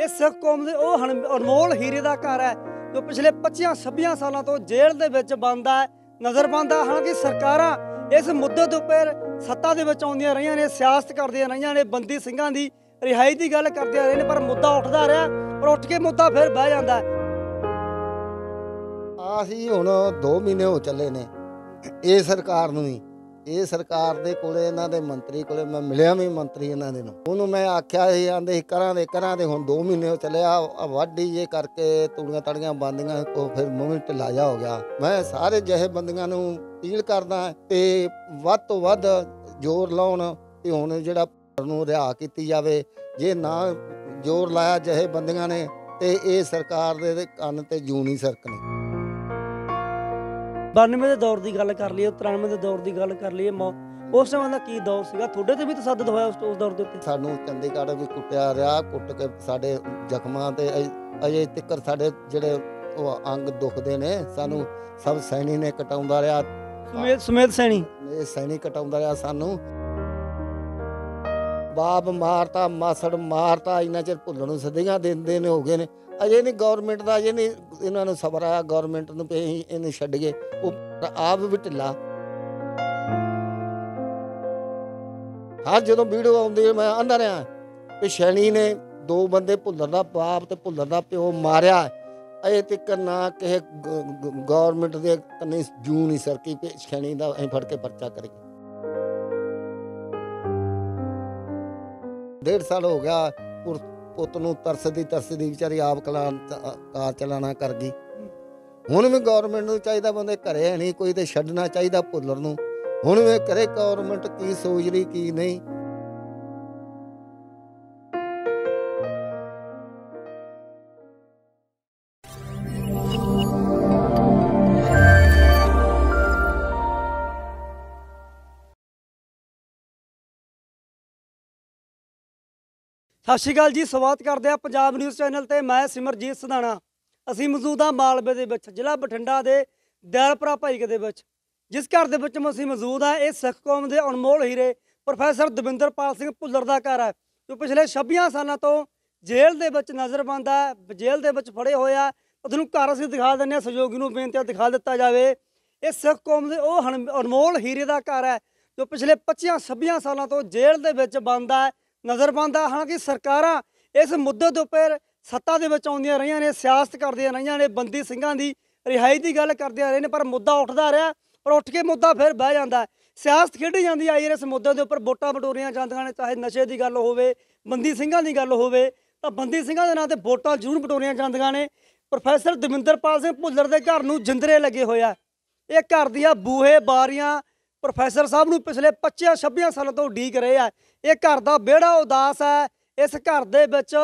ਇਹ ਸਿੱਖ ਕੌਮ ਦੇ ਉਹ ਅਨਮੋਲ ਹੀਰੇ ਦਾ ਘਰ ਹੈ ਜੋ ਪਿਛਲੇ 25 26 ਸਾਲਾਂ ਤੋਂ ਜੇਲ੍ਹ ਦੇ ਵਿੱਚ ਬੰਦ ਹੈ ਨਜ਼ਰ ਬੰਦ ਹੈ ਹਾਲਾਂਕਿ ਸਰਕਾਰਾਂ ਇਸ ਮੁੱਦੇ ਦੇ ਉੱਪਰ ਸੱਤਾ ਦੇ ਵਿੱਚ ਆਉਂਦੀਆਂ ਰਹੀਆਂ ਨੇ ਸਿਆਸਤ ਕਰਦੀਆਂ ਰਹੀਆਂ ਨੇ ਬੰਦੀ ਸਿੰਘਾਂ ਦੀ ਰਿਹਾਈ ਦੀ ਗੱਲ ਕਰਦੀਆਂ ਰਹੇ ਨੇ ਪਰ ਮੁੱਦਾ ਉੱਠਦਾ ਰਿਹਾ ਪਰ ਉੱਠ ਕੇ ਮੁੱਦਾ ਫਿਰ ਬਹਿ ਜਾਂਦਾ ਆ ਹੁਣ 2 ਮਹੀਨੇ ਹੋ ਚੱਲੇ ਨੇ ਇਹ ਸਰਕਾਰ ਨੂੰ ਵੀ ਇਹ ਸਰਕਾਰ ਦੇ ਕੋਲੇ ਇਹਨਾਂ ਦੇ ਮੰਤਰੀ ਕੋਲੇ ਮੈਂ ਮਿਲਿਆ ਵੀ ਮੰਤਰੀ ਇਹਨਾਂ ਦੇ ਨੂੰ ਉਹਨੂੰ ਮੈਂ ਆਖਿਆ ਸੀ ਆਂਦੇ ਸੀ ਕਰਾਂ ਦੇ ਕਰਾਂ ਦੇ ਹੁਣ 2 ਮਹੀਨੇ ਹੋ ਚੱਲਿਆ ਵਾਢੀ ਇਹ ਕਰਕੇ ਤੂੜੀਆਂ ਤੜੀਆਂ ਬੰਦੀਆਂ ਕੋ ਫਿਰ ਮੂੰਹ ਢਿੱਲਾ ਜਾ ਹੋ ਗਿਆ ਮੈਂ ਸਾਰੇ ਜਿਹੇ ਬੰਦੀਆਂ ਨੂੰ ਅਪੀਲ ਕਰਦਾ ਤੇ ਵੱਧ ਤੋਂ ਵੱਧ ਜ਼ੋਰ ਲਾਉਣ ਤੇ ਹੁਣ ਜਿਹੜਾ ਪਰ ਨੂੰ ਰਿਹਾ ਕੀਤੀ ਜਾਵੇ ਜੇ ਨਾ ਜ਼ੋਰ ਲਾਇਆ ਜਿਹੇ ਬੰਦੀਆਂ ਨੇ ਤੇ ਇਹ ਸਰਕਾਰ ਦੇ ਕੰਨ ਤੇ ਜੂਣੀ ਸਰਕਣੀ 92 ਦੇ ਦੌਰ ਦੀ ਗੱਲ ਕਰ ਲਈਏ 93 ਦੇ ਦੌਰ ਦੀ ਗੱਲ ਕਰ ਲਈਏ ਉਸ ਸਮੇਂ ਦਾ ਕੀ ਦੌਰ ਸੀਗਾ ਤੁਹਾਡੇ ਤੇ ਵੀ ਤਸੱਦਦ ਹੋਇਆ ਉਸ ਉਸ ਦੌਰ ਦੇ ਉੱਤੇ ਸਾਨੂੰ ਚੰਡੀਗੜ੍ਹ ਵੀ ਕੁੱਟਿਆ ਰਿਹਾ ਕੁੱਟ ਕੇ ਸਾਡੇ ਜ਼ਖਮਾਂ ਤੇ ਅਜੇ ਤੱਕ ਸਾਡੇ ਜਿਹੜੇ ਉਹ ਅੰਗ ਦੁਖਦੇ ਨੇ ਸਾਨੂੰ ਸਭ ਸੈਣੀ ਨੇ ਕਟਾਉਂਦਾ ਰਿਹਾ ਸਮੇਤ ਸਮੇਤ ਸੈਣੀ ਇਹ ਸੈਣੀ ਕਟਾਉਂਦਾ ਰਿਹਾ ਸਾਨੂੰ ਬਾਪ ਮਾਰਤਾ ਮਾਸੜ ਮਾਰਤਾ ਇਨਾ ਚਿਰ ਭੁੱਲਣ ਨੂੰ ਸਦੀਆਂ ਦਿੰਦੇ ਨੇ ਹੋ ਗਏ ਨੇ ਅਜੇ ਨਹੀਂ ਗਵਰਨਮੈਂਟ ਦਾ ਅਜੇ ਨਹੀਂ ਇਹਨਾਂ ਨੂੰ ਸਬਰ ਆਇਆ ਗਵਰਨਮੈਂਟ ਨੂੰ ਪਈ ਇਹਨੂੰ ਛੱਡ ਗਏ ਉਹ ਆਪ ਵੀ ਢਿੱਲਾ ਹਾਂ ਜਦੋਂ ਵੀਡੀਓ ਆਉਂਦੀ ਮੈਂ ਅੰਦਰ ਆ ਕਿ ਸ਼ੈਣੀ ਨੇ ਦੋ ਬੰਦੇ ਭੁੱਲਣ ਦਾ ਬਾਪ ਤੇ ਭੁੱਲਣ ਦਾ ਪਿਓ ਮਾਰਿਆ ਅਜੇ ਤੱਕ ਨਾ ਕਿਸੇ ਗਵਰਨਮੈਂਟ ਦੇ ਕੰਨੀ ਜੂਨ ਨਹੀਂ ਸਰਕੀ ਕਿ ਸ਼ੈਣੀ ਦਾ ਅਸੀਂ ਫੜ ਕੇ ਪਰਚਾ ਕਰੀਏ ਡੇਢ ਸਾਲ ਹੋ ਗਿਆ ਪੁੱਤ ਨੂੰ ਤਰਸਦੀ ਤਰਸਦੀ ਵਿਚਾਰੀ ਆਪ ਕਲਾਨ ਕਾਰ ਚਲਾਣਾ ਕਰ ਗਈ ਹੁਣ ਵੀ ਗਵਰਨਮੈਂਟ ਨੂੰ ਚਾਹੀਦਾ ਬੰਦੇ ਘਰੇ ਨਹੀਂ ਕੋਈ ਤੇ ਛੱਡਣਾ ਚਾਹੀਦਾ ਭੁੱਲਰ ਨੂੰ ਹੁਣ ਵੀ ਕਰੇ ਗਵਰਨਮੈਂਟ ਕੀ ਸੋਚ ਰਹੀ ਕੀ ਨਹੀਂ ਸਤਿ ਸ਼੍ਰੀ ਅਕਾਲ ਜੀ ਸਵਾਗਤ ਕਰਦੇ ਆ ਪੰਜਾਬ ਨਿਊਜ਼ ਚੈਨਲ ਤੇ ਮੈਂ ਸਿਮਰਜੀਤ ਸਦਾਣਾ ਅਸੀਂ ਮੌਜੂਦ ਆ ਮਾਲਵੇ ਦੇ ਵਿੱਚ ਜ਼ਿਲ੍ਹਾ ਬਠਿੰਡਾ ਦੇ ਦੈਲਪਰਾ ਭਾਈਕ ਦੇ ਵਿੱਚ ਜਿਸ ਘਰ ਦੇ ਵਿੱਚ ਅਸੀਂ ਮੌਜੂਦ ਆ ਇਹ ਸਿੱਖ ਕੌਮ ਦੇ ਅਨਮੋਲ ਹੀਰੇ ਪ੍ਰੋਫੈਸਰ ਦਵਿੰਦਰਪਾਲ ਸਿੰਘ ਭੁੱਲਰ ਦਾ ਘਰ ਹੈ ਜੋ ਪਿਛਲੇ 26 ਸਾਲਾਂ ਤੋਂ ਜੇਲ੍ਹ ਦੇ ਵਿੱਚ ਨਜ਼ਰਬੰਦ ਹੈ ਜੇਲ੍ਹ ਦੇ ਵਿੱਚ ਫੜੇ ਹੋਇਆ ਤੁਹਾਨੂੰ ਘਰ ਅਸੀਂ ਦਿਖਾ ਦਿੰਨੇ ਆ ਸਹਿਯੋਗੀ ਨੂੰ ਬੇਨਤੀ ਦਿਖਾ ਦਿੱਤਾ ਜਾਵੇ ਇਹ ਸਿੱਖ ਕੌਮ ਦੇ ਉਹ ਅਨਮੋਲ ਹੀਰੇ ਦਾ ਘਰ ਹੈ ਜੋ ਪਿਛਲੇ 25 26 ਸਾਲਾਂ ਤੋਂ ਜੇਲ੍ਹ ਦੇ ਵਿੱਚ ਬੰਦ ਹੈ ਨਜ਼ਰ ਬੰਦਾ ਹਾਲਾਂਕਿ ਸਰਕਾਰਾਂ ਇਸ ਮੁੱਦੇ ਦੇ ਉੱਪਰ ਸੱਤਾ ਦੇ ਵਿੱਚ ਆਉਂਦੀਆਂ ਰਹੀਆਂ ਨੇ ਸਿਆਸਤ ਕਰਦੀਆਂ ਰਹੀਆਂ ਨੇ ਬੰਦੀ ਸਿੰਘਾਂ ਦੀ ਰਿਹਾਈ ਦੀ ਗੱਲ ਕਰਦੀਆਂ ਰਹੇ ਨੇ ਪਰ ਮੁੱਦਾ ਉੱਠਦਾ ਰਿਹਾ ਪਰ ਉੱਠ ਕੇ ਮੁੱਦਾ ਫਿਰ ਬਹਿ ਜਾਂਦਾ ਸਿਆਸਤ ਖੇਡੀ ਜਾਂਦੀ ਆਈ ਇਸ ਮੁੱਦੇ ਦੇ ਉੱਪਰ ਵੋਟਾਂ ਵਟੋਰੀਆਂ ਜਾਂਦੀਆਂ ਨੇ ਚਾਹੇ ਨਸ਼ੇ ਦੀ ਗੱਲ ਹੋਵੇ ਬੰਦੀ ਸਿੰਘਾਂ ਦੀ ਗੱਲ ਹੋਵੇ ਤਾਂ ਬੰਦੀ ਸਿੰਘਾਂ ਦੇ ਨਾਂ ਤੇ ਵੋਟਾਂ ਜ਼ਰੂਰ ਵਟੋਰੀਆਂ ਜਾਂਦੀਆਂ ਨੇ ਪ੍ਰੋਫੈਸਰ ਦਵਿੰਦਰਪਾਲ ਸਿੰਘ ਭੁੱਲਰ ਦੇ ਘਰ ਨੂੰ ਜਿੰਦਰੇ ਲੱਗੇ ਹੋਇਆ ਇਹ ਘਰ ਦੀਆਂ ਬੂਹੇ ਬਾਰੀਆਂ ਪ੍ਰੋਫੈਸਰ ਸਾਹਿਬ ਨੂੰ ਪਿਛਲੇ 25 26 ਸਾਲਾਂ ਤੋਂ ਡੀਕ ਰਹੇ ਆ ਇਹ ਘਰ ਦਾ ਬੇੜਾ ਉਦਾਸ ਹੈ ਇਸ ਘਰ ਦੇ ਵਿੱਚ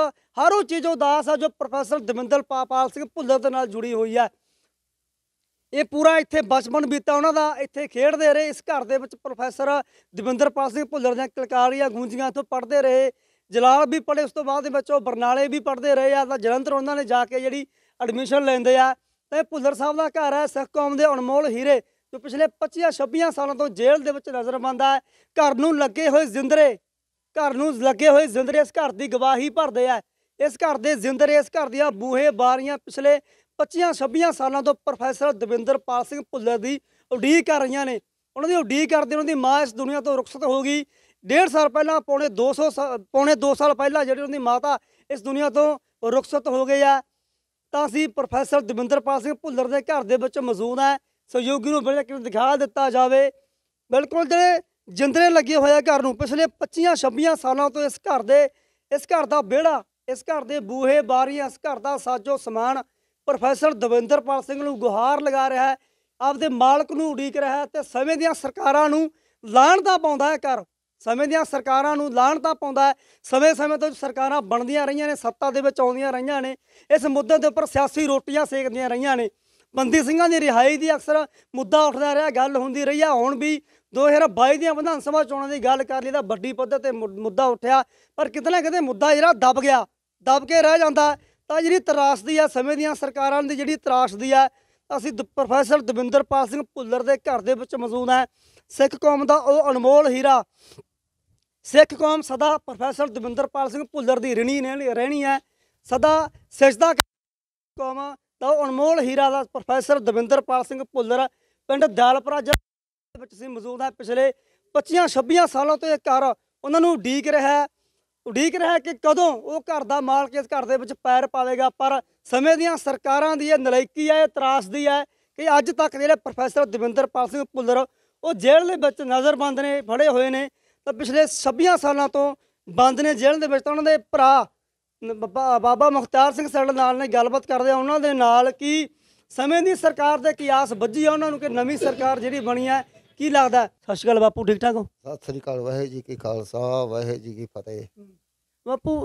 ਹਰ ਉਹ ਚੀਜ਼ ਉਦਾਸ ਹੈ ਜੋ ਪ੍ਰੋਫੈਸਰ ਦਵਿੰਦਰ ਪਾਪਾਲ ਸਿੰਘ ਭੁੱਲਰ ਦੇ ਨਾਲ ਜੁੜੀ ਹੋਈ ਹੈ ਇਹ ਪੂਰਾ ਇੱਥੇ ਬਚਪਨ ਬੀਤਾ ਉਹਨਾਂ ਦਾ ਇੱਥੇ ਖੇਡਦੇ ਰਹੇ ਇਸ ਘਰ ਦੇ ਵਿੱਚ ਪ੍ਰੋਫੈਸਰ ਪਾਲ ਸਿੰਘ ਭੁੱਲਰ ਦੀਆਂ ਕਲਕਾਰੀਆਂ ਗੂੰਜੀਆਂ ਤੋਂ ਪੜ੍ਹਦੇ ਰਹੇ ਜਲਾਲ ਵੀ ਪੜ੍ਹੇ ਉਸ ਤੋਂ ਬਾਅਦ ਦੇ ਵਿੱਚ ਉਹ ਬਰਨਾਲੇ ਵੀ ਪੜ੍ਹਦੇ ਰਹੇ ਆ ਤਾਂ ਜਲੰਧਰ ਉਹਨਾਂ ਨੇ ਜਾ ਕੇ ਜਿਹੜੀ ਐਡਮਿਸ਼ਨ ਲੈਂਦੇ ਆ ਤੇ ਭੁੱਲਰ ਸਾਹਿਬ ਦਾ ਘਰ ਹੈ ਸਿੱਖ ਕੌਮ ਦੇ ਅਨਮੋਲ ਹੀਰੇ ਜੋ ਪਿਛਲੇ 25 26 ਸਾਲਾਂ ਤੋਂ ਜੇਲ੍ਹ ਦੇ ਵਿੱਚ ਨਜ਼ਰਬੰਦ ਹੈ ਘਰ ਨੂੰ ਲੱਗੇ ਹੋਏ ਜ਼ਿੰਦਰੇ ਘਰ ਨੂੰ ਲੱਗੇ ਹੋਏ ਜ਼ਿੰਦਰੇ ਇਸ ਘਰ ਦੀ ਗਵਾਹੀ ਭਰਦੇ ਆ ਇਸ ਘਰ ਦੇ ਜ਼ਿੰਦਰੇ ਇਸ ਘਰ ਦੀਆਂ ਬੂਹੇ ਬਾਰੀਆਂ ਪਿਛਲੇ 25 26 ਸਾਲਾਂ ਤੋਂ ਪ੍ਰੋਫੈਸਰ ਦਵਿੰਦਰ ਪਾਲ ਸਿੰਘ ਭੁੱਲਰ ਦੀ ਉਡੀਕ ਕਰ ਰਹੀਆਂ ਨੇ ਉਹਨਾਂ ਦੀ ਉਡੀਕ ਕਰਦੇ ਉਹਨਾਂ ਦੀ ਮਾਂ ਇਸ ਦੁਨੀਆ ਤੋਂ ਰੁਖਸਤ ਹੋ ਗਈ ਡੇਢ ਸਾਲ ਪਹਿਲਾਂ ਪੌਣੇ 200 ਪੌਣੇ 2 ਸਾਲ ਪਹਿਲਾਂ ਜਿਹੜੀ ਉਹਨਾਂ ਦੀ ਮਾਤਾ ਇਸ ਦੁਨੀਆ ਤੋਂ ਰੁਖਸਤ ਹੋ ਗਈ ਆ ਤਾਂ ਅਸੀਂ ਪ੍ਰੋਫੈਸਰ ਦਵਿੰਦਰ ਪਾਲ ਸਿੰਘ ਭੁੱਲਰ ਦੇ ਘਰ ਦੇ ਵਿੱਚ ਮੌਜੂਦ ਆ ਸਹਿਯੋਗੀ ਨੂੰ ਬਿਲਕੁਲ ਦਿਖਾ ਦਿੱਤਾ ਜਾਵੇ ਬਿਲਕੁਲ ਜਿਹੜੇ ਜਿੰਦਰੇ ਲੱਗੇ ਹੋਇਆ ਘਰ ਨੂੰ ਪਿਛਲੇ 25 26 ਸਾਲਾਂ ਤੋਂ ਇਸ ਘਰ ਦੇ ਇਸ ਘਰ ਦਾ ਵਿਹੜਾ ਇਸ ਘਰ ਦੇ ਬੂਹੇ ਬਾਰੀਆਂ ਇਸ ਘਰ ਦਾ ਸਾਜੋ ਸਮਾਨ ਪ੍ਰੋਫੈਸਰ ਦਵਿੰਦਰਪਾਲ ਸਿੰਘ ਨੂੰ ਗੁਹਾਰ ਲਗਾ ਰਿਹਾ ਹੈ ਆਪਦੇ ਮਾਲਕ ਨੂੰ ਉਡੀਕ ਰਿਹਾ ਹੈ ਤੇ ਸਮੇਂ ਦੀਆਂ ਸਰਕਾਰਾਂ ਨੂੰ ਲਾਣ ਦਾ ਪਾਉਂਦਾ ਹੈ ਕਰ ਸਮੇਂ ਦੀਆਂ ਸਰਕਾਰਾਂ ਨੂੰ ਲਾਣ ਤਾਂ ਪਾਉਂਦਾ ਸਮੇਂ-ਸਮੇਂ ਤੋਂ ਸਰਕਾਰਾਂ ਬਣਦੀਆਂ ਰਹੀਆਂ ਨੇ ਸੱਤਾ ਦੇ ਵਿੱਚ ਆਉਂਦੀਆਂ ਰਹੀਆਂ ਨੇ ਇਸ ਮੁੱਦੇ ਦੇ ਉੱਪਰ ਸਿਆਸੀ ਰੋਟੀਆਂ ਸੇਕਦੀਆਂ ਰਹੀਆਂ ਨੇ ਬੰਦੀ ਸਿੰਘਾਂ ਦੀ ਰਿਹਾਈ ਦੀ ਅਕਸਰ ਮੁੱਦਾ ਉੱਠਦਾ ਰਿਹਾ ਗੱਲ ਹੁੰਦੀ ਰਹੀ ਆ ਹੁਣ ਵੀ 2022 ਦੀਆਂ ਵਿਧਾਨ ਸਭਾ ਚੋਣਾਂ ਦੀ ਗੱਲ ਕਰ ਲਈ ਤਾਂ ਵੱਡੀ ਪੱਧਰ ਤੇ ਮੁੱਦਾ ਉੱਠਿਆ ਪਰ ਕਿਤਨਾ ਕਿਤੇ ਮੁੱਦਾ ਜਿਹੜਾ ਦਬ ਗਿਆ ਦਬ ਕੇ ਰਹਿ ਜਾਂਦਾ ਤਾਂ ਜਿਹੜੀ ਤਰਾਸਦੀ ਆ ਸਮੇਂ ਦੀਆਂ ਸਰਕਾਰਾਂ ਦੀ ਜਿਹੜੀ ਤਰਾਸਦੀ ਆ ਅਸੀਂ ਪ੍ਰੋਫੈਸਰ ਦਵਿੰਦਰਪਾਲ ਸਿੰਘ ਭੁੱਲਰ ਦੇ ਘਰ ਦੇ ਵਿੱਚ ਮੌਜੂਦ ਹੈ ਸਿੱਖ ਕੌਮ ਦਾ ਉਹ ਅਨਮੋਲ ਹੀਰਾ ਸਿੱਖ ਕੌਮ ਸਦਾ ਪ੍ਰੋਫੈਸਰ ਦਵਿੰਦਰਪਾਲ ਸਿੰਘ ਭੁੱਲਰ ਦੀ ਰਣੀ ਰਹਿਣੀ ਹੈ ਸਦਾ ਸਜਦਾ ਕੌਮ ਤਾਂ ਉਹ ਅਨਮੋਲ ਹੀਰਾ ਦਾ ਪ੍ਰੋਫੈਸਰ ਦਵਿੰਦਰਪਾਲ ਸਿੰਘ ਭੁੱਲਰ ਪਿੰਡ ਦਾਲਪੁਰਾ ਜ਼ਿਲ੍ਹੇ ਵਿੱਚ ਸੀ ਮੌਜੂਦ ਹੈ ਪਿਛਲੇ 25 26 ਸਾਲਾਂ ਤੋਂ ਇਹ ਘਰ ਉਹਨਾਂ ਨੂੰ ਡੀਕ ਰਿਹਾ ਹੈ ਉਡੀਕ ਰਿਹਾ ਕਿ ਕਦੋਂ ਉਹ ਘਰ ਦਾ ਮਾਲਕ ਇਸ ਘਰ ਦੇ ਵਿੱਚ ਪੈਰ ਪਾਵੇਗਾ ਪਰ ਸਮੇਂ ਦੀਆਂ ਸਰਕਾਰਾਂ ਦੀ ਇਹ ਨਲਾਇਕੀ ਹੈ ਇਹ ਤਰਾਸਦੀ ਹੈ ਕਿ ਅੱਜ ਤੱਕ ਜਿਹੜੇ ਪ੍ਰੋਫੈਸਰ ਦਵਿੰਦਰਪਾਲ ਸਿੰਘ ਭੁੱਲਰ ਉਹ ਜੇਲ੍ਹ ਦੇ ਵਿੱਚ ਨਜ਼ਰਬੰਦ ਨੇ ਫੜੇ ਹੋਏ ਨੇ ਤਾਂ ਪਿਛਲੇ 26 ਸਾਲਾਂ ਤੋਂ ਬੰਦ ਨੇ ਜੇਲ੍ਹ ਦੇ ਵਿੱਚ ਤਾਂ ਉਹਨਾਂ ਦੇ ਭਰਾ ਬਾਬਾ ਬਾਬਾ ਮੁਖਤਾਰ ਸਿੰਘ ਸਰਲ ਨਾਲ ਨੇ ਗੱਲਬਾਤ ਕਰਦੇ ਆ ਉਹਨਾਂ ਦੇ ਨਾਲ ਕੀ ਸਮੇਂ ਦੀ ਸਰਕਾਰ ਦੇ ਕਿਆਸ ਵੱਜੀ ਆ ਉਹਨਾਂ ਨੂੰ ਕਿ ਨਵੀਂ ਸਰਕਾਰ ਜਿਹੜੀ ਬਣੀ ਆ ਕੀ ਲੱਗਦਾ ਸਤਿ ਸ਼੍ਰੀ ਅਕਾਲ ਬਾਪੂ ਠੀਕ ਠਾਕ ਹੋ ਸਤਿ ਸ੍ਰੀ ਅਕਾਲ ਵਾਹਿਗੁਰੂ ਜੀ ਕੀ ਖਾਲਸਾ ਵਾਹਿਗੁਰੂ ਜੀ ਕੀ ਫਤਿਹ ਬਾਪੂ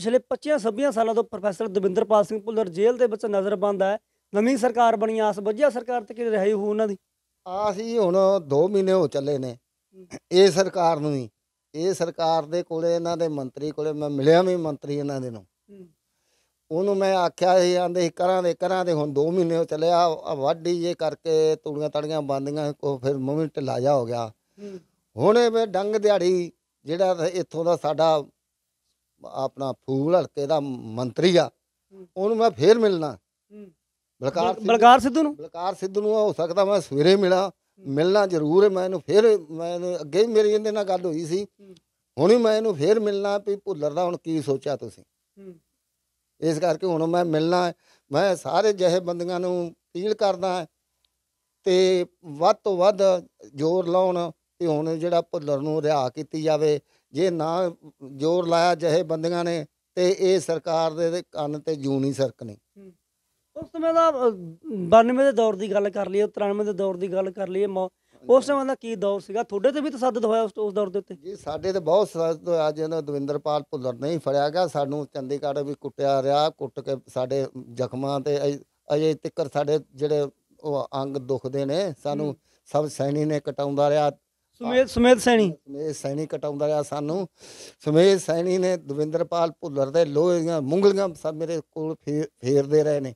ਪਿਛਲੇ 25 26 ਸਾਲਾਂ ਤੋਂ ਪ੍ਰੋਫੈਸਰ ਦਵਿੰਦਰਪਾਲ ਸਿੰਘ ਭੁੱਲਰ ਜੇਲ੍ਹ ਦੇ ਵਿੱਚ ਨਜ਼ਰਬੰਦ ਹੈ ਨਵੀਂ ਸਰਕਾਰ ਬਣੀ ਆਸ ਵੱਜਿਆ ਸਰਕਾਰ ਤੇ ਕੀ ਰਹੀ ਹੋ ਉਹਨਾਂ ਦੀ ਆਸ ਹੀ ਹੁਣ 2 ਮਹੀਨੇ ਹੋ ਚੱਲੇ ਨੇ ਇਹ ਸਰਕਾਰ ਨੂੰ ਹੀ ਇਹ ਸਰਕਾਰ ਦੇ ਕੋਲੇ ਇਹਨਾਂ ਦੇ ਮੰਤਰੀ ਕੋਲੇ ਮੈਂ ਮਿਲਿਆ ਵੀ ਮੰਤਰੀ ਇਹਨਾਂ ਦੇ ਨੂੰ ਉਹਨੂੰ ਮੈਂ ਆਖਿਆ ਸੀ ਆਂਦੇ ਸੀ ਕਰਾਂ ਦੇ ਕਰਾਂ ਦੇ ਹੁਣ 2 ਮਹੀਨੇ ਚੱਲਿਆ ਆ ਵਾਢੀ ਜੇ ਕਰਕੇ ਤੂੜੀਆਂ ਤੜੀਆਂ ਬੰਦੀਆਂ ਕੋ ਫਿਰ ਮੰਮੀ ਢਿੱਲਾ ਜਾ ਹੋ ਗਿਆ ਹੁਣ ਇਹ ਡੰਗ ਦਿਹਾੜੀ ਜਿਹੜਾ ਇੱਥੋਂ ਦਾ ਸਾਡਾ ਆਪਣਾ ਫੂਲ ਹਲਕੇ ਦਾ ਮੰਤਰੀ ਆ ਉਹਨੂੰ ਮੈਂ ਫੇਰ ਮਿਲਣਾ ਬਲਕਾਰ ਬਲਕਾਰ ਸਿੱਧੂ ਨੂੰ ਬਲਕਾਰ ਸਿੱਧੂ ਨੂੰ ਹੋ ਸਕਦਾ ਮੈਂ ਸਵੇਰੇ ਮਿਲਾਂ ਮਿਲਣਾ ਜ਼ਰੂਰ ਹੈ ਮੈਂ ਇਹਨੂੰ ਫਿਰ ਮੈਂ ਇਹਨੂੰ- ਅੱਗੇ ਵੀ ਮੇਰੀ ਇਹਦੇ ਨਾਲ ਗੱਲ ਹੋਈ ਸੀ ਹੁਣ ਵੀ ਮੈਂ ਇਹਨੂੰ ਫਿਰ ਮਿਲਣਾ ਵੀ ਭੁੱਲਰ ਦਾ ਹੁਣ ਕੀ ਸੋਚਿਆ ਤੁਸੀਂ ਇਸ ਕਰਕੇ ਹੁਣ ਮੈਂ ਮਿਲਣਾ ਹੈ। ਮੈਂ ਸਾਰੇ ਜਹੇ ਬੰਦਿਆਂ ਨੂੰ ਅਪੀਲ ਕਰਦਾ ਤੇ ਵੱਧ ਤੋਂ ਵੱਧ ਜ਼ੋਰ ਲਾਉਣ ਤੇ ਹੁਣ ਜਿਹੜਾ ਭੁੱਲਰ ਨੂੰ ਰਿਹਾ ਕੀਤੀ ਜਾਵੇ ਜੇ ਨਾ ਜ਼ੋਰ ਲਾਇਆ ਜਹੇ ਬੰਦਿਆਂ ਨੇ ਤੇ ਇਹ ਸਰਕਾਰ ਦੇ ਕੰਨ ਤੇ ਜੂੰ ਨਹੀਂ ਸਰਕਣੀ ਉਸ ਸਮੇਂ ਦਾ 92 ਦੇ ਦੌਰ ਦੀ ਗੱਲ ਕਰ ਲਈਏ 93 ਦੇ ਦੌਰ ਦੀ ਗੱਲ ਕਰ ਲਈਏ ਉਸ ਸਮੇਂ ਦਾ ਕੀ ਦੌਰ ਸੀਗਾ ਤੁਹਾਡੇ ਤੇ ਵੀ ਤਸੱਦਦ ਹੋਇਆ ਉਸ ਉਸ ਦੌਰ ਦੇ ਉੱਤੇ ਜੀ ਸਾਡੇ ਤੇ ਬਹੁਤ ਸਖਤ ਹੋਇਆ ਜਿਵੇਂ ਦਵਿੰਦਰਪਾਲ ਭੁੱਲਰ ਨਹੀਂ ਫੜਿਆ ਗਿਆ ਸਾਨੂੰ ਚੰਡੀਗੜ੍ਹ ਵੀ ਕੁੱਟਿਆ ਰਿਹਾ ਕੁੱਟ ਕੇ ਸਾਡੇ ਜ਼ਖਮਾਂ ਤੇ ਅਜੇ ਤੱਕ ਸਾਡੇ ਜਿਹੜੇ ਉਹ ਅੰਗ ਦੁਖਦੇ ਨੇ ਸਾਨੂੰ ਸਭ ਸੈਣੀ ਨੇ ਕਟਾਉਂਦਾ ਰਿਹਾ ਸੁਮੇਤ ਸੁਮੇਤ ਸੈਣੀ ਸੁਮੇਸ਼ ਸੈਣੀ ਕਟਾਉਂਦਾ ਰਿਹਾ ਸਾਨੂੰ ਸੁਮੇਸ਼ ਸੈਣੀ ਨੇ ਦਵਿੰਦਰਪਾਲ ਭੁੱਲਰ ਦੇ ਲੋਹੇ ਦੀਆਂ ਮੁੰਗਲੀਆਂ ਸਭ ਮੇਰੇ ਕੋਲ ਫੇਰ- ਫੇਰਦੇ ਰਹੇ ਨੇ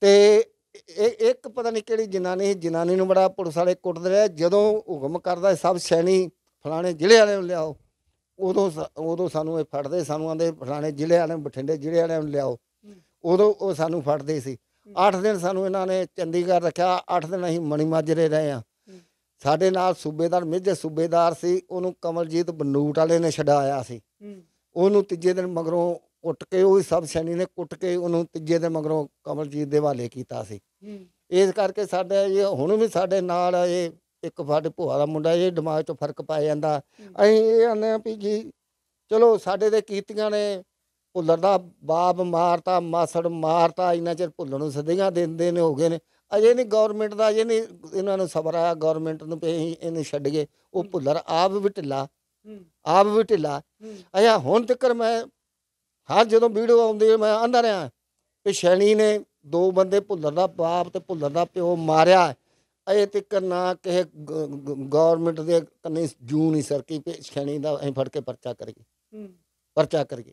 ਤੇ ਇਹ ਇੱਕ ਪਤਾ ਨਹੀਂ ਕਿਹੜੀ ਜਨਾਨੀ ਜਨਾਨੀ ਨੂੰ ਬੜਾ ਪੁਲਿਸ ਵਾਲੇ ਕੁੱਟਦੇ ਰਹੇ ਜਦੋਂ ਹੁਕਮ ਕਰਦਾ ਸਭ ਸੈਣੀ ਫਲਾਣੇ ਜ਼ਿਲ੍ਹੇ ਵਾਲੇ ਨੂੰ ਲਿਆਓ ਉਦੋਂ ਉਦੋਂ ਸਾਨੂੰ ਇਹ ਫੜਦੇ ਸਾਨੂੰ ਆਂਦੇ ਫਲਾਣੇ ਜ਼ਿਲ੍ਹੇ ਵਾਲੇ ਬਠਿੰਡੇ ਜ਼ਿਲ੍ਹੇ ਵਾਲਿਆਂ ਨੂੰ ਲਿਆਓ ਉਦੋਂ ਉਹ ਸਾਨੂੰ ਫੜਦੇ ਸੀ 8 ਦਿਨ ਸਾਨੂੰ ਇਹਨਾਂ ਨੇ ਚੰਡੀਗੜ੍ਹ ਰੱਖਿਆ 8 ਦਿਨ ਅਸੀਂ ਮਣੀ ਮਾਜਰੇ ਰਹੇ ਆ ਸਾਡੇ ਨਾਲ ਸੂਬੇਦਾਰ ਮਿੱਝੇ ਸੂਬੇਦਾਰ ਸੀ ਉਹਨੂੰ ਕਮਲਜੀਤ ਬਨੂਟ ਵਾਲੇ ਨੇ ਛਡਾਇਆ ਸੀ ਉਹਨੂੰ ਤੀਜੇ ਦਿਨ ਮਗਰੋਂ ਕੁੱਟ ਕੇ ਉਹ ਸਭ ਸੈਣੀ ਨੇ ਕੁੱਟ ਕੇ ਉਹਨੂੰ ਤੀਜੇ ਦੇ ਮਗਰੋਂ ਕਮਲਜੀਤ ਦੇ ਹਵਾਲੇ ਕੀਤਾ ਸੀ ਇਸ ਕਰਕੇ ਸਾਡਾ ਇਹ ਹੁਣ ਵੀ ਸਾਡੇ ਨਾਲ ਇਹ ਇੱਕ ਸਾਡੇ ਭੂਆ ਦਾ ਮੁੰਡਾ ਇਹ ਦਿਮਾਗ 'ਚ ਫਰਕ ਪਾ ਜਾਂਦਾ ਅਸੀਂ ਇਹ ਆਨੇ ਆ ਵੀ ਜੀ ਚਲੋ ਸਾਡੇ ਦੇ ਕੀਤੀਆਂ ਨੇ ਭੁੱਲਰ ਦਾ ਬਾਪ ਮਾਰਤਾ ਮਾਸੜ ਮਾਰਤਾ ਇੰਨਾ ਚਿਰ ਭੁੱਲਣ ਨੂੰ ਸਦੀਆਂ ਦਿੰਦੇ ਨੇ ਹੋ ਗਏ ਨੇ ਅਜੇ ਨਹੀਂ ਗਵਰਨਮੈਂਟ ਦਾ ਅਜੇ ਨਹੀਂ ਇਹਨਾਂ ਨੂੰ ਸਬਰ ਆਇਆ ਗਵਰਨਮੈਂਟ ਨੂੰ ਵੀ ਇਹਨੂੰ ਛੱਡ ਗਏ ਉਹ ਭੁੱਲਰ ਆਪ ਵੀ ਢਿੱਲਾ ਆਪ ਵੀ ਢਿੱਲਾ ਅਜਾ ਹੁਣ ਤੱਕ ਮੈਂ ਹਰ ਜਦੋਂ ਵੀਡੀਓ ਆਉਂਦੀ ਹੈ ਮੈਂ ਆਂਦਾ ਰਿਹਾ ਕਿ ਸ਼ੈਣੀ ਨੇ ਦੋ ਬੰਦੇ ਭੁੱਲਰ ਦਾ ਬਾਪ ਤੇ ਭੁੱਲਰ ਦਾ ਪਿਓ ਮਾਰਿਆ ਇਹ ਤੱਕ ਨਾ ਕਿ ਗਵਰਨਮੈਂਟ ਦੇ ਕੰਨੀ ਜੂ ਨਹੀਂ ਸਰਕੀ ਪੇ ਸ਼ੈਣੀ ਦਾ ਅਸੀਂ ਫੜ ਕੇ ਪਰਚਾ ਕਰੀਏ ਹੂੰ ਪਰਚਾ ਕਰੀਏ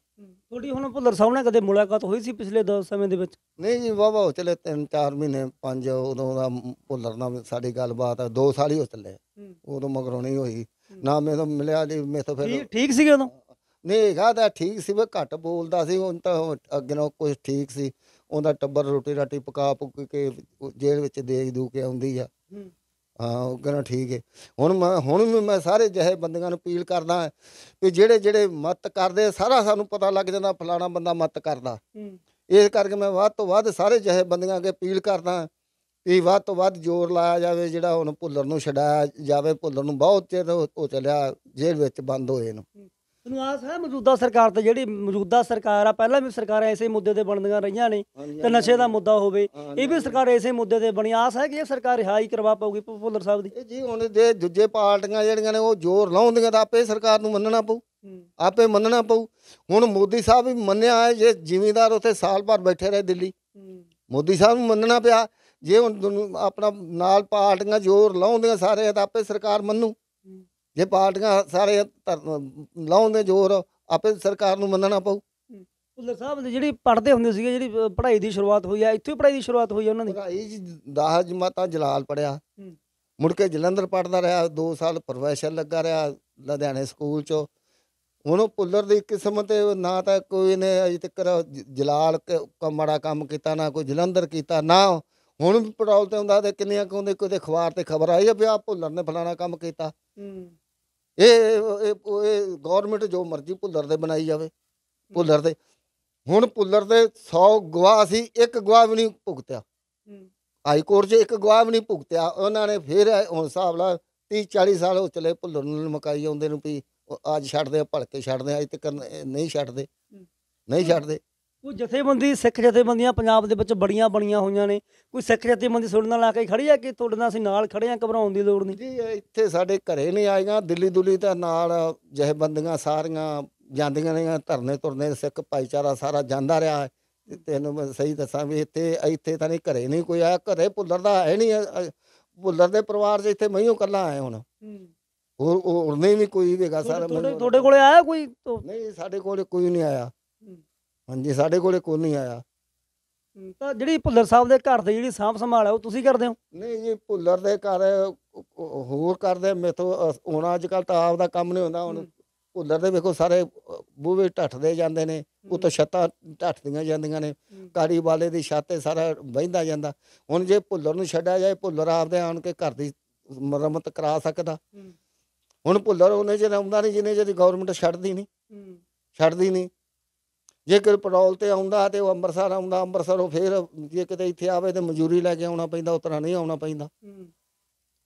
ਥੋੜੀ ਹੁਣ ਭੁੱਲਰ ਸਾਹਿਬ ਨਾਲ ਕਦੇ ਮੁਲਾਕਾਤ ਹੋਈ ਸੀ ਪਿਛਲੇ 10 ਸਮੇਂ ਦੇ ਵਿੱਚ ਨਹੀਂ ਜੀ ਵਾਵਾ ਚਲੇ 3-4 ਮਹੀਨੇ ਪੰਜ ਉਦੋਂ ਦਾ ਭੁੱਲਰ ਨਾਲ ਸਾਡੀ ਗੱਲਬਾਤ 2 ਸਾਲ ਹੀ ਹੋ ਚੱਲੇ ਉਦੋਂ ਮਗਰੋਂ ਨਹੀਂ ਹੋਈ ਨਾ ਮੈਨੂੰ ਮਿਲਿਆ ਜੀ ਮੈਨੂੰ ਫਿਰ ਠੀਕ ਸੀਗੇ ਉਦੋਂ ਨੇਹਾ ਗਾਦਾ ਠੀਕ ਸੀ ਵੇ ਘੱਟ ਬੋਲਦਾ ਸੀ ਹੁਣ ਤਾਂ ਅੱਗੇ ਨਾਲ ਕੁਝ ਠੀਕ ਸੀ ਉਹਦਾ ਟੱਬਰ ਰੋਟੀ ਰਾਟੀ ਪਕਾ ਪੁੱਕ ਕੇ ਜੇਲ੍ਹ ਵਿੱਚ ਦੇਖ ਦੂ ਕੇ ਆਉਂਦੀ ਆ ਹਾਂ ਉਹ ਕਹਿੰਦਾ ਠੀਕ ਹੈ ਹੁਣ ਮੈਂ ਹੁਣ ਵੀ ਮੈਂ ਸਾਰੇ ਜਿਹੇ ਬੰਦਿਆਂ ਨੂੰ ਅਪੀਲ ਕਰਦਾ ਕਿ ਜਿਹੜੇ ਜਿਹੜੇ ਮਤ ਕਰਦੇ ਸਾਰਾ ਸਾਨੂੰ ਪਤਾ ਲੱਗ ਜਾਂਦਾ ਫਲਾਣਾ ਬੰਦਾ ਮਤ ਕਰਦਾ ਇਸ ਕਰਕੇ ਮੈਂ ਵੱਧ ਤੋਂ ਵੱਧ ਸਾਰੇ ਜਿਹੇ ਬੰਦਿਆਂ ਅੱਗੇ ਅਪੀਲ ਕਰਦਾ ਇਹ ਵੱਧ ਤੋਂ ਵੱਧ ਜ਼ੋਰ ਲਾਇਆ ਜਾਵੇ ਜਿਹੜਾ ਹੁਣ ਭੁੱਲਰ ਨੂੰ ਛਡਾਇਆ ਜਾਵੇ ਭੁੱਲਰ ਨੂੰ ਬਹੁਤ ਚਿਰ ਉਹ ਚੱਲਿਆ ਜੇਲ੍ਹ ਵਿੱਚ ਬੰਦ ਹੋਏ ਨੂੰ ਨਵਾਸ ਹੈ ਮੌਜੂਦਾ ਸਰਕਾਰ ਤੇ ਜਿਹੜੀ ਮੌਜੂਦਾ ਸਰਕਾਰ ਆ ਪਹਿਲਾਂ ਵੀ ਸਰਕਾਰਾਂ ਐਸੇ ਮੁੱਦੇ ਤੇ ਬਣਦੀਆਂ ਰਹੀਆਂ ਨੇ ਤੇ ਨਸ਼ੇ ਦਾ ਮੁੱਦਾ ਹੋਵੇ ਇਹ ਵੀ ਸਰਕਾਰ ਐਸੇ ਮੁੱਦੇ ਤੇ ਬਣੀ ਆਸ ਹੈ ਕਿ ਇਹ ਸਰਕਾਰ ਰਿਹਾਈ ਕਰਵਾ ਪਾਉਗੀ ਪਪੂਲਰ ਸਾਹਿਬ ਦੀ ਜੀ ਹੁਣ ਦੇ ਦੂਜੇ ਪਾਰਟੀਆਂ ਜਿਹੜੀਆਂ ਨੇ ਉਹ ਜ਼ੋਰ ਲਾਉਂਦੀਆਂ ਤਾਂ ਆਪੇ ਸਰਕਾਰ ਨੂੰ ਮੰਨਣਾ ਪਊ ਆਪੇ ਮੰਨਣਾ ਪਊ ਹੁਣ ਮੋਦੀ ਸਾਹਿਬ ਵੀ ਮੰਨਿਆ ਹੈ ਜੇ ਜ਼ਿਮੀਂਦਾਰ ਉੱਥੇ ਸਾਲ ਭਰ ਬੈਠੇ ਰਹੇ ਦਿੱਲੀ ਮੋਦੀ ਸਾਹਿਬ ਨੂੰ ਮੰਨਣਾ ਪਿਆ ਜੇ ਹੁਣ ਆਪਣਾ ਨਾਲ ਪਾਰਟੀਆਂ ਜ਼ੋਰ ਲਾਉਂਦੀਆਂ ਸਾਰੇ ਤਾਂ ਆਪੇ ਸਰਕਾਰ ਮੰਨੂ ਜੇ ਪਾਰਟੀਆਂ ਸਾਰੇ ਲਾਉਂਦੇ ਜ਼ੋਰ ਆਪੇ ਸਰਕਾਰ ਨੂੰ ਮੰਨਣਾ ਪਊ ਭੁੱਲਰ ਸਾਹਿਬ ਦੇ ਜਿਹੜੀ ਪੜਦੇ ਹੁੰਦੇ ਸੀਗੇ ਜਿਹੜੀ ਪੜ੍ਹਾਈ ਦੀ ਸ਼ੁਰੂਆਤ ਹੋਈ ਆ ਇੱਥੋਂ ਹੀ ਪੜ੍ਹਾਈ ਦੀ ਸ਼ੁਰੂਆਤ ਹੋਈ ਆ ਉਹਨਾਂ ਦੀ ਪੜ੍ਹਾਈ ਜੀ ਦਾਹ ਜਮਾਤਾ ਜਲਾਲ ਪੜਿਆ ਮੁੜ ਕੇ ਜਲੰਧਰ ਪੜਦਾ ਰਿਹਾ 2 ਸਾਲ ਪ੍ਰੋਫੈਸਰ ਲੱਗਾ ਰਿਹਾ ਲੁਧਿਆਣੇ ਸਕੂਲ 'ਚ ਉਹਨੂੰ ਭੁੱਲਰ ਦੀ ਕਿਸਮ ਤੇ ਨਾ ਤਾਂ ਕੋਈ ਨੇ ਅਜੇ ਤੱਕ ਜਲਾਲ ਕਮੜਾ ਕੰਮ ਕੀਤਾ ਨਾ ਕੋਈ ਜਲੰਧਰ ਕੀਤਾ ਨਾ ਹੁਣ ਪੈਟਰੋਲ ਤੇ ਹੁੰਦਾ ਤੇ ਕਿੰਨੀਆਂ ਕੋਈ ਤੇ ਅਖਬਾਰ ਤੇ ਖਬਰ ਆਈ ਆ ਵੀ ਆ ਭੁੱਲਰ ਨੇ ਫਲਾਣਾ ਕੰਮ ਕੀਤਾ ਇਹ ਇਹ ਗਵਰਨਮੈਂਟ ਜੋ ਮਰਜ਼ੀ ਭੁੱਲਰ ਦੇ ਬਣਾਈ ਜਾਵੇ ਭੁੱਲਰ ਦੇ ਹੁਣ ਭੁੱਲਰ ਦੇ 100 ਗਵਾਹ ਸੀ ਇੱਕ ਗਵਾਹ ਵੀ ਨਹੀਂ ਭੁਗਤਿਆ ਹਾਈ ਕੋਰਟ 'ਚ ਇੱਕ ਗਵਾਹ ਵੀ ਨਹੀਂ ਭੁਗਤਿਆ ਉਹਨਾਂ ਨੇ ਫਿਰ ਹੁਣ ਹਿਸਾਬ ਲਾ 30 40 ਸਾਲ ਹੋ ਚਲੇ ਭੁੱਲਰ ਨੂੰ ਮਕਾਈ ਆਉਂਦੇ ਨੂੰ ਵੀ ਅੱਜ ਛੱਡਦੇ ਆ ਭਲਕੇ ਛੱਡਦੇ ਅੱਜ ਤੱਕ ਨਹੀਂ ਛੱਡਦੇ ਨਹੀਂ ਛੱਡਦੇ ਕੋਈ ਜਥੇਬੰਦੀ ਸਿੱਖ ਜਥੇਬੰਦੀਆਂ ਪੰਜਾਬ ਦੇ ਵਿੱਚ ਬੜੀਆਂ ਬਣੀਆਂ ਹੋਈਆਂ ਨੇ ਕੋਈ ਸਿੱਖ ਜਥੇਬੰਦੀ ਤੁਹਾਡੇ ਨਾਲ ਆ ਕੇ ਖੜੀ ਆ ਕਿ ਤੁਹਾਡੇ ਨਾਲ ਅਸੀਂ ਨਾਲ ਖੜੇ ਆ ਘਬਰਾਉਣ ਦੀ ਲੋੜ ਨਹੀਂ ਜੀ ਇੱਥੇ ਸਾਡੇ ਘਰੇ ਨਹੀਂ ਆਈਆਂ ਦਿੱਲੀ ਦੁਲੀ ਤਾਂ ਨਾਲ ਜਥੇਬੰਦੀਆਂ ਸਾਰੀਆਂ ਜਾਂਦੀਆਂ ਨੇ ਧਰਨੇ ਤੁਰਨੇ ਸਿੱਖ ਭਾਈਚਾਰਾ ਸਾਰਾ ਜਾਂਦਾ ਰਿਹਾ ਹੈ ਤੈਨੂੰ ਮੈਂ ਸਹੀ ਦੱਸਾਂ ਵੀ ਇੱਥੇ ਇੱਥੇ ਤਾਂ ਨਹੀਂ ਘਰੇ ਨਹੀਂ ਕੋਈ ਆ ਘਰੇ ਭੁੱਲਰ ਦਾ ਹੈ ਨਹੀਂ ਭੁੱਲਰ ਦੇ ਪਰਿਵਾਰ ਦੇ ਇੱਥੇ ਮਈਓ ਕੱਲਾ ਆਏ ਹੁਣ ਹੋਰ ਉਹਨੇ ਵੀ ਕੋਈ ਵੇਗਾ ਸਾਰਾ ਤੁਹਾਡੇ ਕੋਲੇ ਆਇਆ ਕੋਈ ਨਹੀਂ ਸਾਡੇ ਕੋਲੇ ਕੋਈ ਨਹੀਂ ਆਇਆ ਹਾਂਜੀ ਸਾਡੇ ਕੋਲੇ ਕੋਈ ਨਹੀਂ ਆਇਆ ਤਾਂ ਜਿਹੜੀ ਭੁੱਲਰ ਸਾਹਿਬ ਦੇ ਘਰ ਦੀ ਜਿਹੜੀ ਸਾਂਭ ਸੰਭਾਲ ਹੈ ਉਹ ਤੁਸੀਂ ਕਰਦੇ ਹੋ ਨਹੀਂ ਜੀ ਭੁੱਲਰ ਦੇ ਘਰ ਹੋਰ ਕਰਦੇ ਮੇਥੋਂ ਆਉਣਾ ਅੱਜ ਕੱਲ ਤਾਂ ਆਪ ਦਾ ਕੰਮ ਨਹੀਂ ਹੁੰਦਾ ਹੁਣ ਭੁੱਲਰ ਦੇ ਵੇਖੋ ਸਾਰੇ ਬੂਵੇ ਢੱਟਦੇ ਜਾਂਦੇ ਨੇ ਉਤੋਂ ਛੱਤਾਂ ਢੱਟਦੀਆਂ ਜਾਂਦੀਆਂ ਨੇ ਕਾੜੀ ਵਾਲੇ ਦੀ ਤੇ ਸਾਰਾ ਵਹਿੰਦਾ ਜਾਂਦਾ ਹੁਣ ਜੇ ਭੁੱਲਰ ਨੂੰ ਛੱਡਿਆ ਜਾਏ ਭੁੱਲਰ ਆਪਦੇ ਆਣ ਕੇ ਘਰ ਦੀ ਮੁਰੰਮਤ ਕਰਾ ਸਕਦਾ ਹੁਣ ਭੁੱਲਰ ਉਹਨੇ ਜਿਹੜਾ ਆਉਂਦਾ ਨਹੀਂ ਜਿਹਨੇ ਜਿਹੜੀ ਗਵਰਨਮੈਂਟ ਛੱਡਦੀ ਨਹੀਂ ਛੱਡਦੀ ਨਹੀਂ ਜੇਕਰ ਪੈਟਰੋਲ ਤੇ ਆਉਂਦਾ ਤੇ ਉਹ ਅੰਮ੍ਰਿਤਸਰ ਆਉਂਦਾ ਅੰਮ੍ਰਿਤਸਰੋਂ ਫੇਰ ਜੇ ਕਿਤੇ ਇੱਥੇ ਆਵੇ ਤੇ ਮਜ਼ਦੂਰੀ ਲੈ ਕੇ ਆਉਣਾ ਪੈਂਦਾ ਉਤਰਾ ਨਹੀਂ ਆਉਣਾ ਪੈਂਦਾ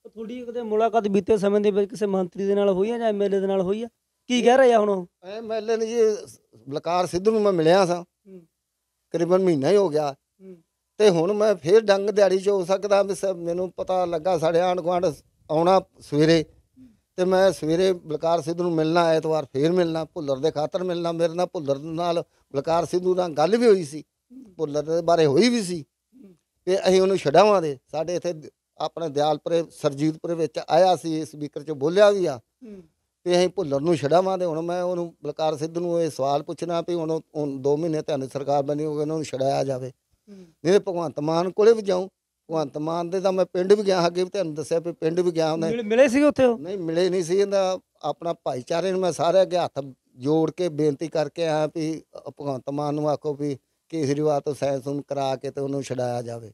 ਤੁਹਾਡੀ ਕਦੇ ਮੁਲਾਕਾਤ ਬੀਤੇ ਸਮੇਂ ਦੇ ਵਿੱਚ ਕਿਸੇ ਮੰਤਰੀ ਦੇ ਨਾਲ ਹੋਈ ਆ ਜਾਂ ਐਮਐਲਏ ਦੇ ਨਾਲ ਹੋਈ ਆ ਕੀ ਕਹਿ ਰਹੇ ਆ ਹੁਣ ਐਮਐਲਏ ਨੇ ਜੀ ਬਲਕਾਰ ਸਿੱਧੂ ਨੂੰ ਮੈਂ ਮਿਲਿਆ ਸਾਂ ਕਰੀਬਨ ਮਹੀਨਾ ਹੀ ਹੋ ਗਿਆ ਤੇ ਹੁਣ ਮੈਂ ਫੇਰ ਡੰਗ ਦਿਹਾੜੀ 'ਚ ਹੋ ਸਕਦਾ ਮੈਨੂੰ ਪਤਾ ਲੱਗਾ ਸਾਡੇ ਆਣ ਗਵਾਂਡ ਆਉਣਾ ਸਵੇਰੇ ਤੇ ਮੈਂ ਸਵੇਰੇ ਬਲਕਾਰ ਸਿੱਧੂ ਨੂੰ ਮਿਲਣਾ ਐਤਵਾਰ ਫੇਰ ਮਿਲਣਾ ਭੁੱਲਰ ਦੇ ਖਾਤਰ ਮਿਲਣਾ ਮੇਰੇ ਨਾਲ ਭੁੱਲਰ ਨਾਲ ਬਲਕਾਰ ਸਿੰਧੂ ਨਾਲ ਗੱਲ ਵੀ ਹੋਈ ਸੀ ਭੁੱਲਰ ਦੇ ਬਾਰੇ ਹੋਈ ਵੀ ਸੀ ਤੇ ਅਸੀਂ ਉਹਨੂੰ ਛਡਾਵਾਂਗੇ ਸਾਡੇ ਇੱਥੇ ਆਪਣੇ ਦਿਆਲਪੁਰੇ ਸਰਜੀਤਪੁਰੇ ਵਿੱਚ ਆਇਆ ਸੀ ਸਪੀਕਰ 'ਚ ਬੋਲਿਆ ਵੀ ਆ ਤੇ ਅਸੀਂ ਭੁੱਲਰ ਨੂੰ ਛਡਾਵਾਂਗੇ ਹੁਣ ਮੈਂ ਉਹਨੂੰ ਬਲਕਾਰ ਸਿੰਧੂ ਨੂੰ ਇਹ ਸਵਾਲ ਪੁੱਛਣਾ ਵੀ ਹੁਣ 2 ਮਹੀਨੇ ਤੁਹਾਨੂੰ ਸਰਕਾਰ ਬਣੀ ਹੋਵੇ ਉਹਨੂੰ ਛਡਾਇਆ ਜਾਵੇ ਨਹੀਂ ਭਗਵੰਤ ਮਾਨ ਕੋਲੇ ਵੀ ਜਾਉਂ ਭਗਵੰਤ ਮਾਨ ਦੇ ਤਾਂ ਮੈਂ ਪਿੰਡ ਵੀ ਗਿਆ ਅੱਗੇ ਵੀ ਤੁਹਾਨੂੰ ਦੱਸਿਆ ਵੀ ਪਿੰਡ ਵੀ ਗਿਆ ਉਹਨੇ ਮਿਲੇ ਸੀ ਉੱਥੇ ਨਹੀਂ ਮਿਲੇ ਨਹੀਂ ਸੀ ਇਹਦਾ ਆਪਣਾ ਭਾਈਚਾਰੇ ਨੂੰ ਮੈਂ ਸਾਰੇ ਅੱਗੇ ਹੱਥ ਜੋੜ ਕੇ ਬੇਨਤੀ ਕਰਕੇ ਆ ਵੀ ਭਗਵੰਤ ਮਾਨ ਨੂੰ ਆਖੋ ਵੀ ਕੇਸਰੀਵਾਲ ਤੋਂ ਸੈਂਸੂਨ ਕਰਾ ਕੇ ਤੇ ਉਹਨੂੰ ਛਡਾਇਆ ਜਾਵੇ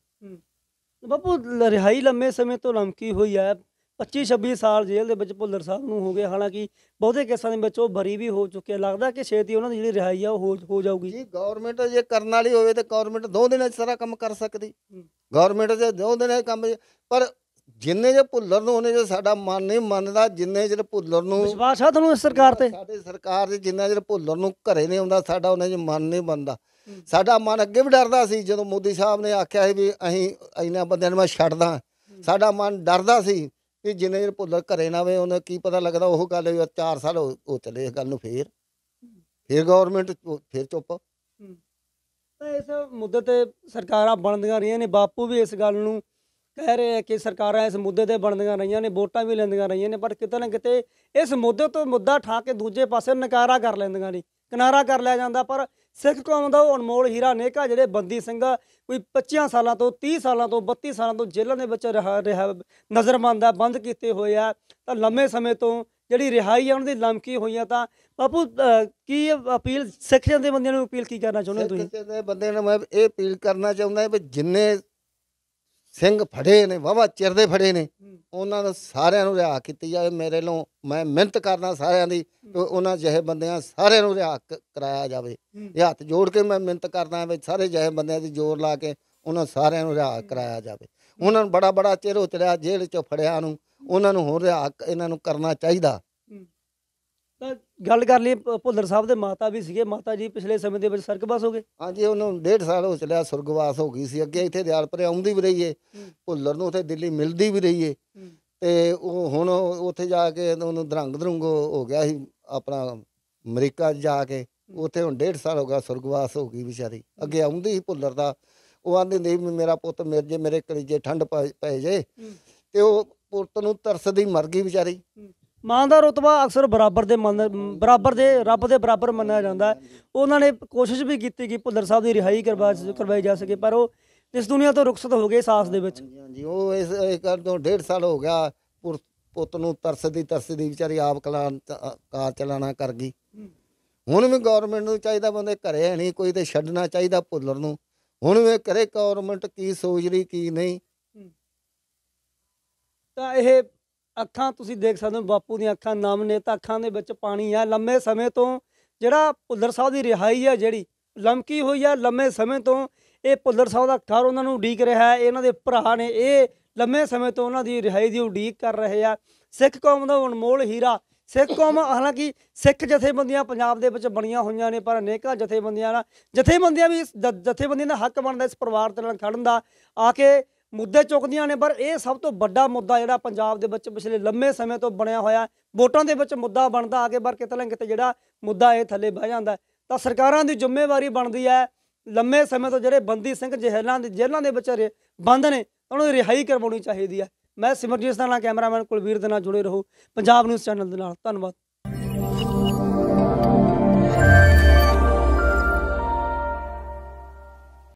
ਬਾਪੂ ਰਿਹਾਈ ਲੰਮੇ ਸਮੇਂ ਤੋਂ ਲੰਕੀ ਹੋਈ ਹੈ 25 26 ਸਾਲ ਜੇਲ੍ਹ ਦੇ ਵਿੱਚ ਭੁੱਲਰ ਸਾਹਿਬ ਨੂੰ ਹੋ ਗਏ ਹਾਲਾਂਕਿ ਬਹੁਤੇ ਕੇਸਾਂ ਦੇ ਵਿੱਚ ਉਹ ਬਰੀ ਵੀ ਹੋ ਚੁੱਕੇ ਲੱਗਦਾ ਕਿ ਛੇਤੀ ਉਹਨਾਂ ਦੀ ਜਿਹੜੀ ਰਿਹਾਈ ਆ ਉਹ ਹੋ ਜਾਊਗੀ ਜੀ ਗਵਰਨਮੈਂਟ ਜੇ ਕਰਨ ਵਾਲੀ ਹੋਵੇ ਤੇ ਗਵਰਨਮੈਂਟ ਦੋ ਦਿਨਾਂ 'ਚ ਸਾਰਾ ਕੰਮ ਕਰ ਸਕਦੀ ਗਵਰਨਮੈਂਟ ਜੇ ਦੋ ਦਿਨਾਂ 'ਚ ਕੰਮ ਪਰ ਜਿੰਨੇ ਜੇ ਭੁੱਲਰ ਨੂੰ ਉਹਨੇ ਜੇ ਸਾਡਾ ਮਨ ਨਹੀਂ ਮੰਨਦਾ ਜਿੰਨੇ ਜੇ ਭੁੱਲਰ ਨੂੰ ਵਿਸ਼ਵਾਸ ਆ ਤੁਹਾਨੂੰ ਇਸ ਸਰਕਾਰ ਤੇ ਸਾਡੇ ਸਰਕਾਰ ਦੇ ਜਿੰਨਾ ਜੇ ਭੁੱਲਰ ਨੂੰ ਘਰੇ ਨਹੀਂ ਆਉਂਦਾ ਸਾਡਾ ਉਹਨੇ ਜੇ ਮਨ ਨਹੀਂ ਮੰਨਦਾ ਸਾਡਾ ਮਨ ਅੱਗੇ ਵੀ ਡਰਦਾ ਸੀ ਜਦੋਂ ਮੋਦੀ ਸਾਹਿਬ ਨੇ ਆਖਿਆ ਸੀ ਵੀ ਅਸੀਂ ਇੰਨਾ ਬੰਦਿਆਂ ਨੂੰ ਮੈਂ ਛੱਡਦਾ ਸਾਡਾ ਮਨ ਡਰਦਾ ਸੀ ਕਿ ਜਿੰਨੇ ਜੇ ਭੁੱਲਰ ਘਰੇ ਨਾ ਆਵੇ ਉਹਨੇ ਕੀ ਪਤਾ ਲੱਗਦਾ ਉਹ ਗੱਲ 4 ਸਾਲ ਉਹ ਚਲੇ ਇਸ ਗੱਲ ਨੂੰ ਫੇਰ ਫੇਰ ਗਵਰਨਮੈਂਟ ਫੇਰ ਚੁੱਪ ਤਾਂ ਇਸ ਮੁੱਦੇ ਤੇ ਸਰਕਾਰਾਂ ਬਣਦੀਆਂ ਰਹੀਆਂ ਨੇ ਬਾਪੂ ਵੀ ਇਸ ਗੱਲ ਨੂੰ ਕਹਿ ਰਹੇ ਆ ਕਿ ਸਰਕਾਰਾਂ ਇਸ ਮੁੱਦੇ ਤੇ ਬਣਦੀਆਂ ਰਹੀਆਂ ਨੇ ਵੋਟਾਂ ਵੀ ਲੈਂਦੀਆਂ ਰਹੀਆਂ ਨੇ ਪਰ ਕਿਤੇ ਨਾ ਕਿਤੇ ਇਸ ਮੁੱਦੇ ਤੋਂ ਮੁੱਦਾ ਠਾ ਕੇ ਦੂਜੇ ਪਾਸੇ ਨਕਾਰਾ ਕਰ ਲੈਂਦੀਆਂ ਨੇ ਕਿਨਾਰਾ ਕਰ ਲਿਆ ਜਾਂਦਾ ਪਰ ਸਿੱਖ ਕੌਮ ਦਾ ਉਹ ਅਨਮੋਲ ਹੀਰਾ ਨੇਕਾ ਜਿਹੜੇ ਬੰਦੀ ਸਿੰਘ ਕੋਈ 25 ਸਾਲਾਂ ਤੋਂ 30 ਸਾਲਾਂ ਤੋਂ 32 ਸਾਲਾਂ ਤੋਂ ਜੇਲ੍ਹਾਂ ਦੇ ਵਿੱਚ ਰਿਹਾ ਰਿਹਾ ਨਜ਼ਰਬੰਦ ਆ ਬੰਦ ਕੀਤੇ ਹੋਏ ਆ ਤਾਂ ਲੰਮੇ ਸਮੇਂ ਤੋਂ ਜਿਹੜੀ ਰਿਹਾਈ ਆ ਉਹਨਾਂ ਦੀ ਲਮਕੀ ਹੋਈਆਂ ਤਾਂ ਬਾਪੂ ਕੀ ਅਪੀਲ ਸਿੱਖ ਜਾਂਦੇ ਬੰਦਿਆਂ ਨੂੰ ਅਪੀਲ ਕੀ ਕਰਨਾ ਚਾਹੁੰਦੇ ਤੁਸੀਂ ਬੰਦੇ ਨੂੰ ਮੈਂ ਇਹ ਅਪੀਲ ਕਰਨਾ ਚਾਹੁੰਦਾ ਵੀ ਜਿੰਨੇ ਸਿੰਘ ਫੜੇ ਨੇ ਵਾਵਾ ਚਿਰ ਦੇ ਫੜੇ ਨੇ ਉਹਨਾਂ ਦਾ ਸਾਰਿਆਂ ਨੂੰ ਰਿਹਾ ਕੀਤੀ ਜਾਵੇ ਮੇਰੇ ਲੋ ਮੈਂ ਮਿਹਨਤ ਕਰਨਾ ਸਾਰਿਆਂ ਦੀ ਉਹਨਾਂ ਜਿਹੇ ਬੰਦਿਆਂ ਸਾਰਿਆਂ ਨੂੰ ਰਿਹਾ ਕਰਾਇਆ ਜਾਵੇ ਇਹ ਹੱਥ ਜੋੜ ਕੇ ਮੈਂ ਮਿਹਨਤ ਕਰਦਾ ਵੀ ਸਾਰੇ ਜਿਹੇ ਬੰਦਿਆਂ ਦੀ ਜੋਰ ਲਾ ਕੇ ਉਹਨਾਂ ਸਾਰਿਆਂ ਨੂੰ ਰਿਹਾ ਕਰਾਇਆ ਜਾਵੇ ਉਹਨਾਂ ਨੂੰ ਬੜਾ ਬੜਾ ਚਿਹਰੋ ਉਤਰਿਆ ਜੇਲ੍ਹ ਚੋਂ ਫੜਿਆ ਨੂੰ ਉਹਨਾਂ ਨੂੰ ਹੋਰ ਰਿਹਾ ਇਹਨਾਂ ਨੂੰ ਕਰਨਾ ਚਾਹੀਦਾ ਗੱਲ ਕਰ ਲਈ ਭੁੱਲਰ ਸਾਹਿਬ ਦੇ ਮਾਤਾ ਵੀ ਸੀਗੇ ਮਾਤਾ ਜੀ ਪਿਛਲੇ ਸਮੇਂ ਦੇ ਵਿੱਚ ਸਰਗਵਾਸ ਹੋ ਗਏ ਹਾਂਜੀ ਉਹਨੂੰ 1.5 ਸਾਲ ਹੋ ਚਲਿਆ ਸਰਗਵਾਸ ਹੋ ਗਈ ਸੀ ਅੱਗੇ ਇੱਥੇ ਪਰ ਆਉਂਦੀ ਵੀ ਰਹੀ ਏ ਭੁੱਲਰ ਨੂੰ ਉੱਥੇ ਦਿੱਲੀ ਮਿਲਦੀ ਵੀ ਰਹੀ ਏ ਤੇ ਉਹ ਹੁਣ ਉੱਥੇ ਜਾ ਕੇ ਉਹਨੂੰ ਦਰੰਗ ਦਰੰਗ ਹੋ ਗਿਆ ਸੀ ਆਪਣਾ ਅਮਰੀਕਾ ਜਾ ਕੇ ਉੱਥੇ ਹੁਣ 1.5 ਸਾਲ ਹੋ ਗਿਆ ਸਰਗਵਾਸ ਹੋ ਗਈ ਵਿਚਾਰੀ ਅੱਗੇ ਆਉਂਦੀ ਸੀ ਭੁੱਲਰ ਦਾ ਉਹ ਆਂਦੇ ਨਹੀਂ ਮੇਰਾ ਪੁੱਤ ਮੇਰੇ ਜੇ ਮੇਰੇ ਕਲੀਜੇ ਠੰਡ ਪੈ ਜੇ ਤੇ ਉਹ ਪੁੱਤ ਨੂੰ ਤਰਸਦੀ ਮਰ ਗਈ ਵਿਚਾਰੀ ਮਾਂ ਦਾ ਰਤਬਾ ਅਕਸਰ ਬਰਾਬਰ ਦੇ ਮੰਨ ਬਰਾਬਰ ਦੇ ਰੱਬ ਦੇ ਬਰਾਬਰ ਮੰਨਿਆ ਜਾਂਦਾ ਹੈ ਉਹਨਾਂ ਨੇ ਕੋਸ਼ਿਸ਼ ਵੀ ਕੀਤੀ ਕਿ ਭੁੱਲਰ ਸਾਹਿਬ ਦੀ ਰਿਹਾਈ ਕਰਵਾ ਕਰਵਾਈ ਜਾ ਸਕੇ ਪਰ ਉਹ ਇਸ ਦੁਨੀਆ ਤੋਂ ਰੁਖਸਤ ਹੋ ਗਏ ਸਾਸ ਦੇ ਵਿੱਚ ਹਾਂਜੀ ਉਹ ਇਸ ਕਰ ਤੋਂ ਡੇਢ ਸਾਲ ਹੋ ਗਿਆ ਪੁੱਤ ਨੂੰ ਤਰਸਦੀ ਤਰਸਦੀ ਵਿਚਾਰੀ ਆਪ ਕਲਾਨ ਕਾਰ ਚਲਾਣਾ ਕਰ ਗਈ ਹੁਣ ਵੀ ਗਵਰਨਮੈਂਟ ਨੂੰ ਚਾਹੀਦਾ ਬੰਦੇ ਘਰੇ ਨਹੀਂ ਕੋਈ ਤੇ ਛੱਡਣਾ ਚਾਹੀਦਾ ਭੁੱਲਰ ਨੂੰ ਹੁਣ ਵੀ ਕਰੇ ਗਵਰਨਮੈਂਟ ਕੀ ਸੋਚ ਰਹੀ ਕੀ ਨਹੀਂ ਤਾਂ ਇਹ ਅੱਖਾਂ ਤੁਸੀਂ ਦੇਖ ਸਕਦੇ ਹੋ ਬਾਪੂ ਦੀਆਂ ਅੱਖਾਂ ਨਮ ਨੇ ਤਾਂ ਅੱਖਾਂ ਦੇ ਵਿੱਚ ਪਾਣੀ ਆ ਲੰਮੇ ਸਮੇਂ ਤੋਂ ਜਿਹੜਾ ਭੁੱਲਰ ਸਾਹਿਬ ਦੀ ਰਿਹਾਈ ਹੈ ਜਿਹੜੀ ਲਮਕੀ ਹੋਈ ਆ ਲੰਮੇ ਸਮੇਂ ਤੋਂ ਇਹ ਭੁੱਲਰ ਸਾਹਿਬ ਦਾ ਘਰ ਉਹਨਾਂ ਨੂੰ ਉਡੀਕ ਰਿਹਾ ਹੈ ਇਹਨਾਂ ਦੇ ਭਰਾ ਨੇ ਇਹ ਲੰਮੇ ਸਮੇਂ ਤੋਂ ਉਹਨਾਂ ਦੀ ਰਿਹਾਈ ਦੀ ਉਡੀਕ ਕਰ ਰਹੇ ਆ ਸਿੱਖ ਕੌਮ ਦਾ ਅਨਮੋਲ ਹੀਰਾ ਸਿੱਖ ਕੌਮ ਹਾਲਾਂਕਿ ਸਿੱਖ ਜਥੇਬੰਦੀਆਂ ਪੰਜਾਬ ਦੇ ਵਿੱਚ ਬਣੀਆਂ ਹੋਈਆਂ ਨੇ ਪਰ ਅਨੇਕਾਂ ਜਥੇਬੰਦੀਆਂ ਨਾਲ ਜਥੇਬੰਦੀਆਂ ਵੀ ਜਥੇਬੰਦੀਆਂ ਦਾ ਹੱਕ ਬਣਦਾ ਇਸ ਪਰਿਵਾਰ ਦੇ ਨਾਲ ਖੜਨ ਦਾ ਆ ਕੇ ਮੁੱਦੇ ਚੁੱਕਦੀਆਂ ਨੇ ਪਰ ਇਹ ਸਭ ਤੋਂ ਵੱਡਾ ਮੁੱਦਾ ਜਿਹੜਾ ਪੰਜਾਬ ਦੇ ਵਿੱਚ ਪਿਛਲੇ ਲੰਮੇ ਸਮੇਂ ਤੋਂ ਬਣਿਆ ਹੋਇਆ ਵੋਟਾਂ ਦੇ ਵਿੱਚ ਮੁੱਦਾ ਬਣਦਾ ਆ ਕੇ ਪਰ ਕਿਤੇ ਨਾ ਕਿਤੇ ਜਿਹੜਾ ਮੁੱਦਾ ਇਹ ਥੱਲੇ ਬਹਿ ਜਾਂਦਾ ਤਾਂ ਸਰਕਾਰਾਂ ਦੀ ਜ਼ਿੰਮੇਵਾਰੀ ਬਣਦੀ ਹੈ ਲੰਮੇ ਸਮੇਂ ਤੋਂ ਜਿਹੜੇ ਬੰਦੀ ਸਿੰਘ ਜਹਿਲਾਂ ਦੇ ਜੇਲ੍ਹਾਂ ਦੇ ਵਿੱਚ ਬੰਦ ਨੇ ਉਹਨਾਂ ਦੀ ਰਿਹਾਈ ਕਰਵਾਉਣੀ ਚਾਹੀਦੀ ਹੈ ਮੈਂ ਸਿਮਰਜੀਤ ਦਾ ਨਾਲ ਕੈਮਰਾਮੈਨ ਕੁਲਵੀਰ ਦੇ ਨਾਲ ਜੁੜੇ ਰਹੋ ਪੰਜਾਬ ਨਿਊਜ਼ ਚੈਨਲ ਦੇ ਨਾਲ ਧੰਨਵਾਦ